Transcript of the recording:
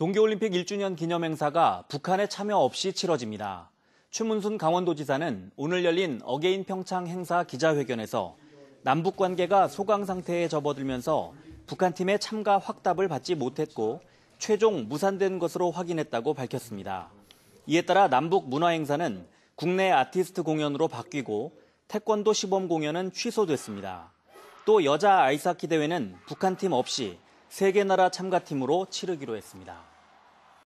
동계올림픽 1주년 기념행사가 북한의 참여 없이 치러집니다. 추문순 강원도지사는 오늘 열린 어게인 평창 행사 기자회견에서 남북 관계가 소강 상태에 접어들면서 북한 팀의 참가 확답을 받지 못했고 최종 무산된 것으로 확인했다고 밝혔습니다. 이에 따라 남북 문화행사는 국내 아티스트 공연으로 바뀌고 태권도 시범 공연은 취소됐습니다. 또 여자 아이스하키 대회는 북한 팀 없이 세개 나라 참가팀으로 치르기로 했습니다.